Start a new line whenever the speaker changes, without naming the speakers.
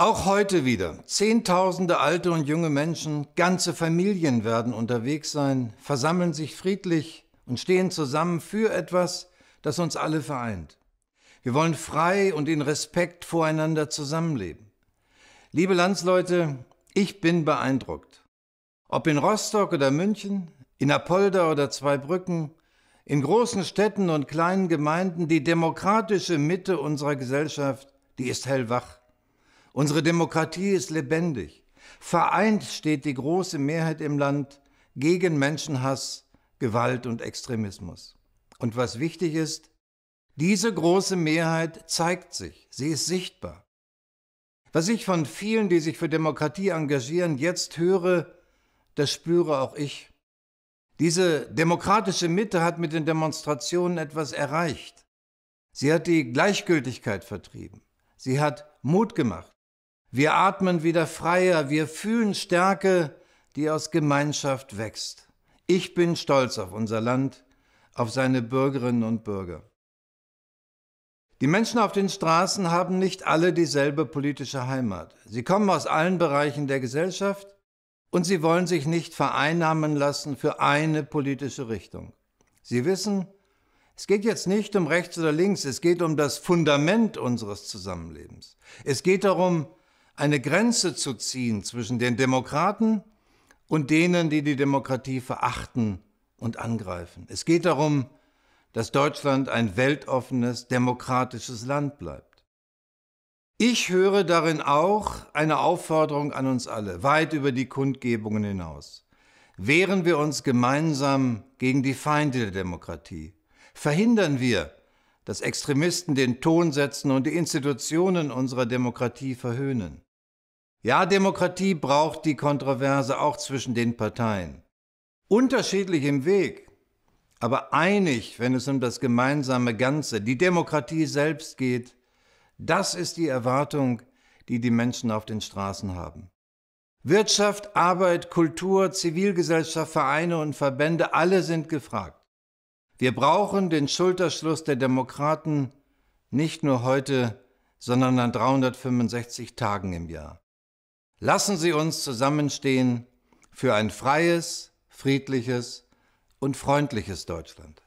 Auch heute wieder. Zehntausende alte und junge Menschen, ganze Familien werden unterwegs sein, versammeln sich friedlich und stehen zusammen für etwas, das uns alle vereint. Wir wollen frei und in Respekt voreinander zusammenleben. Liebe Landsleute, ich bin beeindruckt. Ob in Rostock oder München, in Apolda oder Zweibrücken, in großen Städten und kleinen Gemeinden, die demokratische Mitte unserer Gesellschaft, die ist hellwach. Unsere Demokratie ist lebendig. Vereint steht die große Mehrheit im Land gegen Menschenhass, Gewalt und Extremismus. Und was wichtig ist, diese große Mehrheit zeigt sich, sie ist sichtbar. Was ich von vielen, die sich für Demokratie engagieren, jetzt höre, das spüre auch ich. Diese demokratische Mitte hat mit den Demonstrationen etwas erreicht. Sie hat die Gleichgültigkeit vertrieben. Sie hat Mut gemacht. Wir atmen wieder freier, wir fühlen Stärke, die aus Gemeinschaft wächst. Ich bin stolz auf unser Land, auf seine Bürgerinnen und Bürger. Die Menschen auf den Straßen haben nicht alle dieselbe politische Heimat. Sie kommen aus allen Bereichen der Gesellschaft und sie wollen sich nicht vereinnahmen lassen für eine politische Richtung. Sie wissen, es geht jetzt nicht um rechts oder links, es geht um das Fundament unseres Zusammenlebens. Es geht darum, eine Grenze zu ziehen zwischen den Demokraten und denen, die die Demokratie verachten und angreifen. Es geht darum, dass Deutschland ein weltoffenes, demokratisches Land bleibt. Ich höre darin auch eine Aufforderung an uns alle, weit über die Kundgebungen hinaus. Wehren wir uns gemeinsam gegen die Feinde der Demokratie. Verhindern wir, dass Extremisten den Ton setzen und die Institutionen unserer Demokratie verhöhnen. Ja, Demokratie braucht die Kontroverse auch zwischen den Parteien. Unterschiedlich im Weg, aber einig, wenn es um das gemeinsame Ganze, die Demokratie selbst geht. Das ist die Erwartung, die die Menschen auf den Straßen haben. Wirtschaft, Arbeit, Kultur, Zivilgesellschaft, Vereine und Verbände, alle sind gefragt. Wir brauchen den Schulterschluss der Demokraten nicht nur heute, sondern an 365 Tagen im Jahr. Lassen Sie uns zusammenstehen für ein freies, friedliches und freundliches Deutschland.